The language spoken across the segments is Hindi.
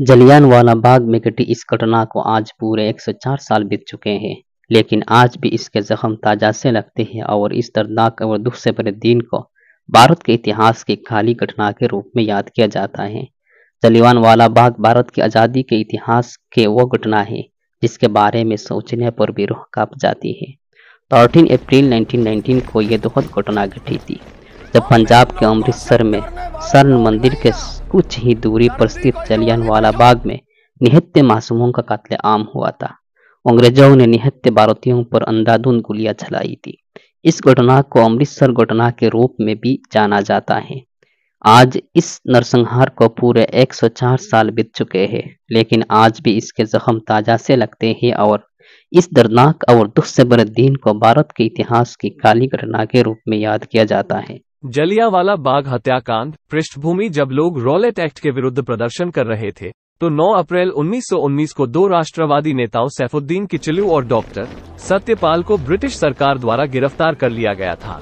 जलियांवाला बाग में घटी इस घटना को आज पूरे 104 साल बीत चुके हैं लेकिन आज भी इसके जख्म ताजा से लगते हैं और इस दर्दनाक और दुख से भरे दिन को भारत के इतिहास की खाली घटना के रूप में याद किया जाता है वाला बाग भारत की आज़ादी के इतिहास के वो घटना है जिसके बारे में सोचने पर भी रूह कांप जाती है 13 अप्रैल 1919 को यह दुखद घटना घटी थी जब पंजाब के अमृतसर में स्वर्ण मंदिर के कुछ ही दूरी पर स्थित वाला बाग में निहत्य मासूमों का कत्ले आम हुआ था अंग्रेजों ने निहत्य भारतीयों पर अंधाधुन गोलियां चलाई थी इस घटना को अमृतसर घटना के रूप में भी जाना जाता है आज इस नरसंहार को पूरे 104 साल बीत चुके हैं लेकिन आज भी इसके जख्म ताजा से लगते हैं और इस दर्दनाक और दुख से भरे दिन को भारत के इतिहास की काली घटना के रूप में याद किया जाता है जलियावाला बाग हत्याकांड पृष्ठभूमि जब लोग रोलेट एक्ट के विरुद्ध प्रदर्शन कर रहे थे तो 9 अप्रैल 1919 को दो राष्ट्रवादी नेताओं सैफुद्दीन किचलू और डॉक्टर सत्यपाल को ब्रिटिश सरकार द्वारा गिरफ्तार कर लिया गया था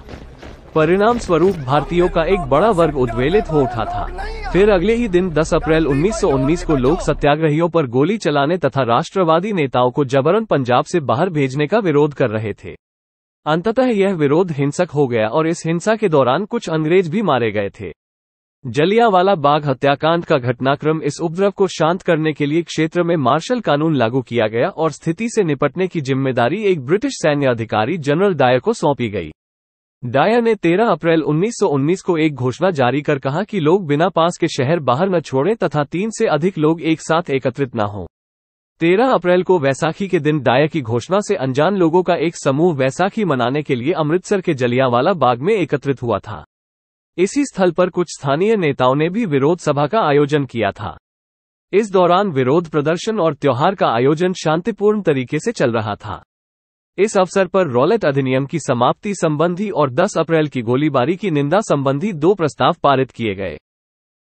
परिणाम स्वरूप भारतीयों का एक बड़ा वर्ग उद्वेलित हो उठा था फिर अगले ही दिन 10 अप्रैल 1919 को लोग सत्याग्रहियों पर गोली चलाने तथा राष्ट्रवादी नेताओं को जबरन पंजाब से बाहर भेजने का विरोध कर रहे थे अंततः यह विरोध हिंसक हो गया और इस हिंसा के दौरान कुछ अंग्रेज भी मारे गए थे जलियावाला बाग हत्याकांड का घटनाक्रम इस उपद्रव को शांत करने के लिए क्षेत्र में मार्शल कानून लागू किया गया और स्थिति से निपटने की जिम्मेदारी एक ब्रिटिश सैन्य अधिकारी जनरल डायर को सौंपी गई डायर ने 13 अप्रैल 1919 को एक घोषणा जारी कर कहा कि लोग बिना पास के शहर बाहर न छोड़ें तथा तीन से अधिक लोग एक साथ एकत्रित न हों 13 अप्रैल को वैसाखी के दिन डायर की घोषणा से अनजान लोगों का एक समूह वैसाखी मनाने के लिए अमृतसर के जलियांवाला बाग में एकत्रित हुआ था इसी स्थल पर कुछ स्थानीय नेताओं ने भी विरोध सभा का आयोजन किया था इस दौरान विरोध प्रदर्शन और त्योहार का आयोजन शांतिपूर्ण तरीके से चल रहा था इस अवसर पर रॉलेट अधिनियम की समाप्ति संबंधी और 10 अप्रैल की गोलीबारी की निंदा संबंधी दो प्रस्ताव पारित किए गए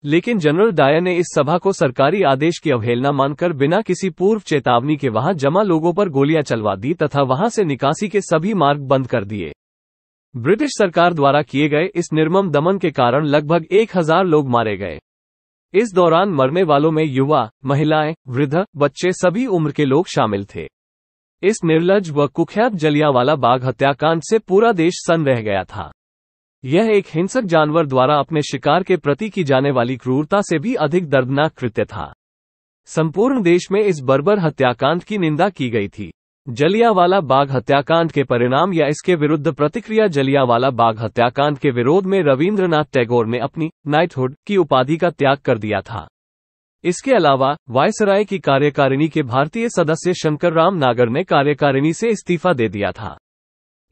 लेकिन जनरल डायर ने इस सभा को सरकारी आदेश की अवहेलना मानकर बिना किसी पूर्व चेतावनी के वहां जमा लोगों पर गोलियां चलवा दी तथा वहां से निकासी के सभी मार्ग बंद कर दिए ब्रिटिश सरकार द्वारा किए गए इस निर्मम दमन के कारण लगभग एक हजार लोग मारे गए इस दौरान मरने वालों में युवा महिलाएं वृद्ध बच्चे सभी उम्र के लोग शामिल थे इस निर्लज व कुख्यात जलियावाला बाघ हत्याकांड से पूरा देश सन रह गया था यह एक हिंसक जानवर द्वारा अपने शिकार के प्रति की जाने वाली क्रूरता से भी अधिक दर्दनाक कृत्य था संपूर्ण देश में इस बर्बर हत्याकांड की निंदा की गई थी जलियावाला बाग हत्याकांड के परिणाम या इसके विरुद्ध प्रतिक्रिया जलियावाला बाग हत्याकांड के विरोध में रविंद्रनाथ टैगोर ने अपनी नाइटहुड की उपाधि का त्याग कर दिया था इसके अलावा वायसराय की कार्यकारिणी के भारतीय सदस्य शंकर राम नागर ने कार्यकारिणी से इस्तीफा दे दिया था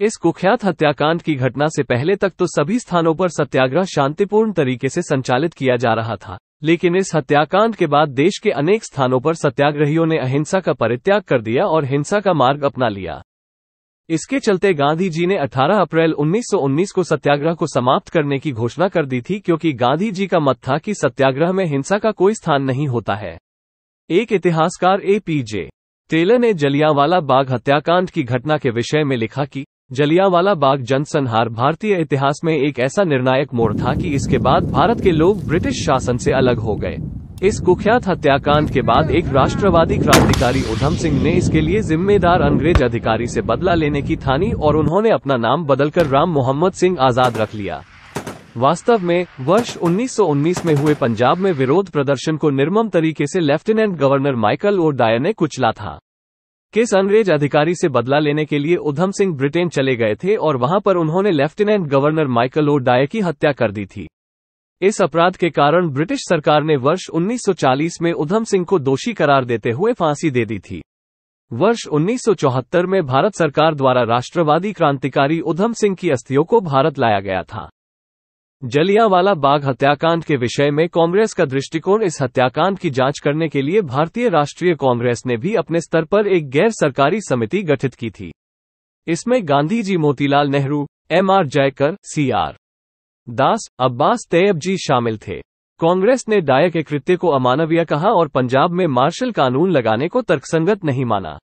इस कुख्यात हत्याकांड की घटना से पहले तक तो सभी स्थानों पर सत्याग्रह शांतिपूर्ण तरीके से संचालित किया जा रहा था लेकिन इस हत्याकांड के बाद देश के अनेक स्थानों पर सत्याग्रहियों ने अहिंसा का परित्याग कर दिया और हिंसा का मार्ग अपना लिया इसके चलते गांधी जी ने 18 अप्रैल 1919 को सत्याग्रह को समाप्त करने की घोषणा कर दी थी क्योंकि गांधी जी का मत था कि सत्याग्रह में हिंसा का कोई स्थान नहीं होता है एक इतिहासकार ए पी जे टेलर ने जलियांवाला बाग हत्याकांड की घटना के विषय में लिखा कि जलियांवाला बाग जनसंहार भारतीय इतिहास में एक ऐसा निर्णायक मोड़ था कि इसके बाद भारत के लोग ब्रिटिश शासन से अलग हो गए इस कुख्यात हत्याकांड के बाद एक राष्ट्रवादी क्रांतिकारी उधम सिंह ने इसके लिए जिम्मेदार अंग्रेज अधिकारी से बदला लेने की ठानी और उन्होंने अपना नाम बदलकर राम मोहम्मद सिंह आजाद रख लिया वास्तव में वर्ष 1919 में हुए पंजाब में विरोध प्रदर्शन को निर्मम तरीके से लेफ्टिनेंट गवर्नर माइकल और डायर ने कुचला था किस अंग्रेज अधिकारी से बदला लेने के लिए उधम सिंह ब्रिटेन चले गए थे और वहां पर उन्होंने lieutenant governor Michael O'Dwyer की हत्या कर दी थी इस अपराध के कारण ब्रिटिश सरकार ने वर्ष 1940 में उधम सिंह को दोषी करार देते हुए फांसी दे दी थी वर्ष 1974 में भारत सरकार द्वारा राष्ट्रवादी क्रांतिकारी उधम सिंह की अस्थियों को भारत लाया गया था जलियांवाला बाग हत्याकांड के विषय में कांग्रेस का दृष्टिकोण इस हत्याकांड की जांच करने के लिए भारतीय राष्ट्रीय कांग्रेस ने भी अपने स्तर पर एक गैर सरकारी समिति गठित की थी इसमें Gandhi ji Motilal Nehru M R Jaykar C R Das Abbas Tyabji शामिल थे कांग्रेस ने डायक के कृत्य को अमानवीय कहा और पंजाब में मार्शल कानून लगाने को तर्कसंगत नहीं माना